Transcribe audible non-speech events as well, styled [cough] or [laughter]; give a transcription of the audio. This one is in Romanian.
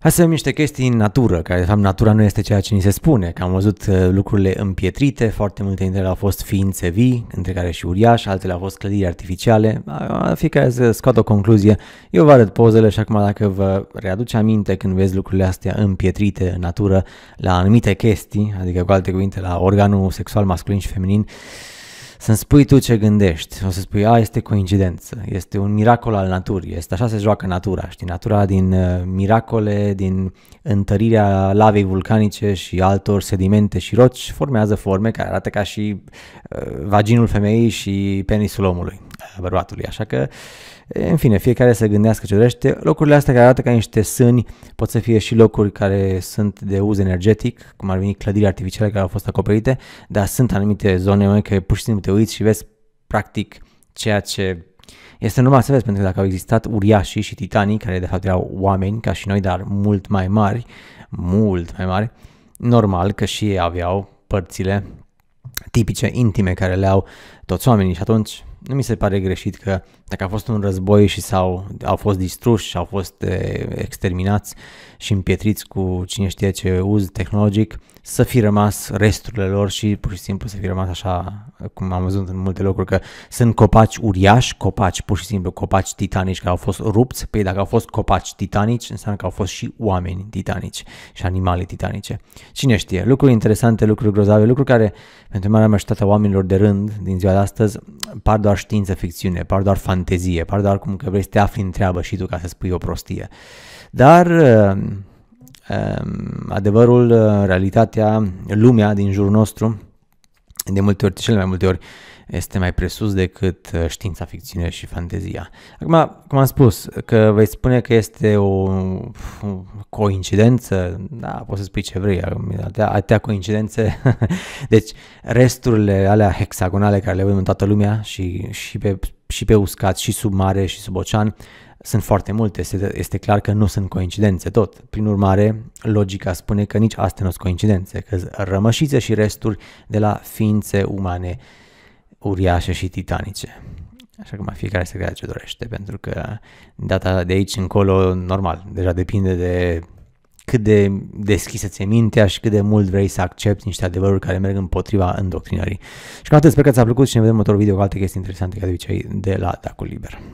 Hai să vedem niște chestii în natură, care de fapt natura nu este ceea ce ni se spune, că am văzut uh, lucrurile împietrite, foarte multe dintre ele au fost ființe vii, între care și uriaș, altele au fost clădiri artificiale, fiecare să scoată o concluzie. Eu vă arăt pozele și acum dacă vă readuce aminte când vezi lucrurile astea împietrite în natură, la anumite chestii, adică cu alte cuvinte la organul sexual masculin și feminin, uh, să-mi spui tu ce gândești, o să spui, a, este coincidență, este un miracol al naturii, este așa se joacă natura, știi, natura din uh, miracole, din întărirea lavei vulcanice și altor sedimente și roci, formează forme care arată ca și uh, vaginul femeii și penisul omului bărbatului. Așa că, în fine, fiecare să gândească ce dorește. Locurile astea care arată ca niște sâni pot să fie și locuri care sunt de uz energetic, cum ar veni clădiri artificiale care au fost acoperite, dar sunt anumite zone în care pur și simplu te uiți și vezi practic ceea ce este normal să vezi, pentru că dacă au existat uriașii și titanii, care de fapt erau oameni ca și noi, dar mult mai mari, mult mai mari, normal că și ei aveau părțile tipice, intime, care le au toți oamenii și atunci nu mi se pare greșit că dacă a fost un război și s-au, au fost distruși, au fost exterminați și împietriți cu cine știe ce uz tehnologic, să fi rămas resturile lor și pur și simplu să fi rămas așa, cum am văzut în multe locuri, că sunt copaci uriași, copaci pur și simplu, copaci titanici care au fost rupți, păi dacă au fost copaci titanici, înseamnă că au fost și oameni titanici și animale titanice. Cine știe, lucruri interesante, lucruri grozave, lucruri care pentru marea majoritate a oamenilor de rând din ziua de astăzi par doar știință ficțiune, par doar fantezie, par doar cum că vrei să te afli în treabă și tu ca să spui o prostie. Dar ehm, ehm, adevărul, realitatea, lumea din jurul nostru de multe ori, cele mai multe ori, este mai presus decât uh, știința, ficțiunea și fantezia. Acum, cum am spus, că vei spune că este o coincidență, da, poți să spui ce vrei, atâtea, atâtea coincidențe. [laughs] deci, resturile alea hexagonale care le vedem în toată lumea și, și pe și pe uscat, și sub mare, și sub ocean, sunt foarte multe, este, este clar că nu sunt coincidențe tot. Prin urmare, logica spune că nici astea nu sunt coincidențe, că rămășițe și resturi de la ființe umane uriașe și titanice. Așa că mai fiecare se crea ce dorește, pentru că data de aici încolo, normal, deja depinde de cât de deschisă ți mintea și cât de mult vrei să accepti niște adevăruri care merg împotriva îndoctrinării. Și cam atât, sper că ți-a plăcut și ne vedem în următorul video cu alte chestii interesante ca de obicei de la Dacul Liber.